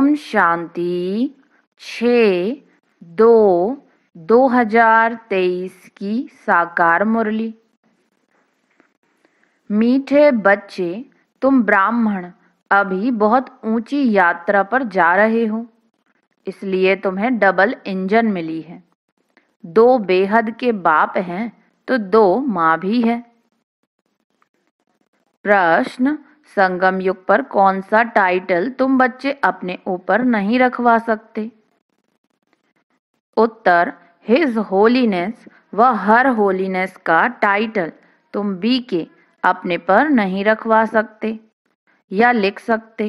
ओम शांति छ दो हजार तेईस की साकार मुरली मीठे बच्चे तुम ब्राह्मण अभी बहुत ऊंची यात्रा पर जा रहे हो इसलिए तुम्हें डबल इंजन मिली है दो बेहद के बाप हैं तो दो माँ भी है प्रश्न संगम युग पर कौन सा टाइटल तुम बच्चे अपने ऊपर नहीं रखवा सकते उत्तर हिज होलीनेस व हर होलीनेस का टाइटल तुम बी के अपने पर नहीं रखवा सकते या लिख सकते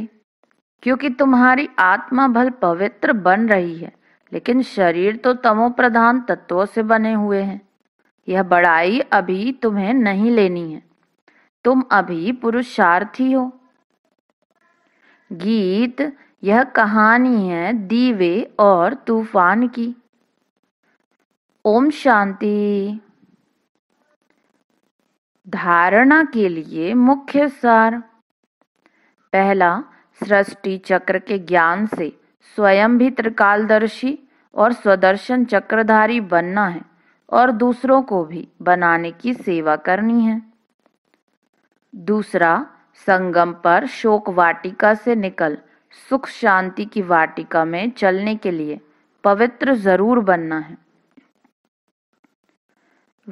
क्योंकि तुम्हारी आत्मा भल पवित्र बन रही है लेकिन शरीर तो तमो प्रधान तत्वों से बने हुए हैं यह बड़ाई अभी तुम्हें नहीं लेनी है तुम अभी पुरुषार्थी हो गीत यह कहानी है दीवे और तूफान की ओम शांति धारणा के लिए मुख्य सार पहला सृष्टि चक्र के ज्ञान से स्वयं भी त्रिकालदर्शी और स्वदर्शन चक्रधारी बनना है और दूसरों को भी बनाने की सेवा करनी है दूसरा संगम पर शोक वाटिका से निकल सुख शांति की वाटिका में चलने के लिए पवित्र जरूर बनना है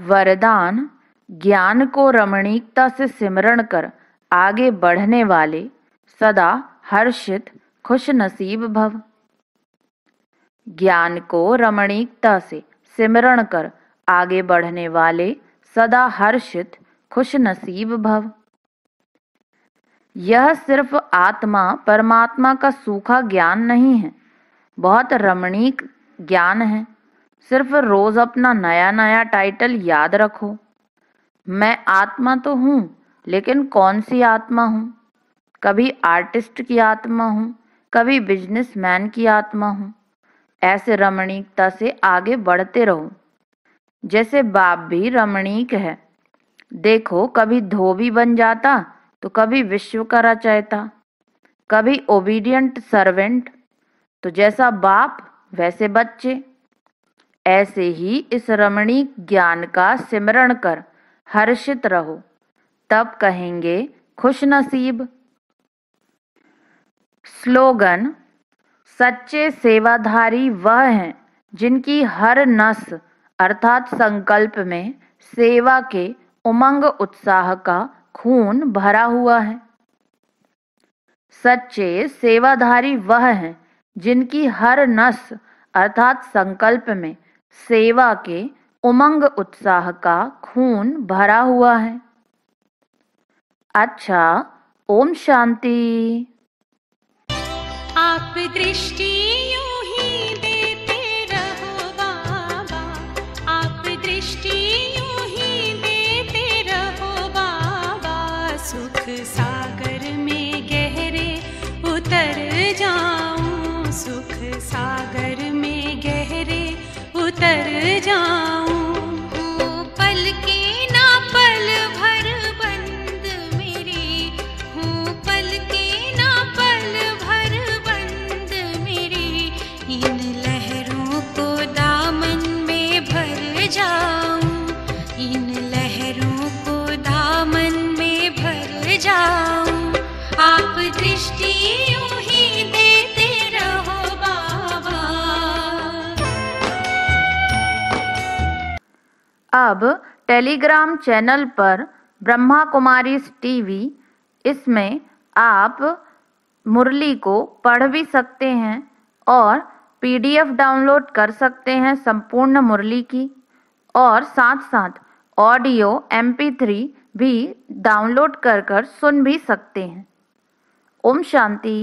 वरदान ज्ञान को रमणीकता से सिमरण कर आगे बढ़ने वाले सदा हर्षित खुश नसीब भव ज्ञान को रमणीकता से सिमरण कर आगे बढ़ने वाले सदा हर्षित खुश नसीब भव यह सिर्फ आत्मा परमात्मा का सूखा ज्ञान नहीं है बहुत रमणीक ज्ञान है सिर्फ रोज अपना नया नया टाइटल याद रखो मैं आत्मा तो हूँ लेकिन कौन सी आत्मा हूँ कभी आर्टिस्ट की आत्मा हूँ कभी बिजनेसमैन की आत्मा हूँ ऐसे रमणीकता से आगे बढ़ते रहो जैसे बाप भी रमणीक है देखो कभी धोबी बन जाता तो कभी विश्व का रचयिता कभी ओबीडियंट सर्वेंट तो जैसा बाप वैसे बच्चे ऐसे ही इस रमणीक ज्ञान का सिमरण कर हर्षित रहो तब कहेंगे खुश नसीब स्लोगन सच्चे सेवाधारी वह हैं जिनकी हर नस अर्थात संकल्प में सेवा के उमंग उत्साह का खून भरा हुआ है सच्चे सेवाधारी वह हैं जिनकी हर नस अर्थात संकल्प में सेवा के उमंग उत्साह का खून भरा हुआ है अच्छा ओम शांति आप दृष्टि आप दृष्टि अब टेलीग्राम चैनल पर ब्रह्मा कुमारी टीवी इसमें आप मुरली को पढ़ भी सकते हैं और पीडीएफ डाउनलोड कर सकते हैं संपूर्ण मुरली की और साथ साथ ऑडियो एम थ्री भी डाउनलोड कर कर सुन भी सकते हैं ओम शांति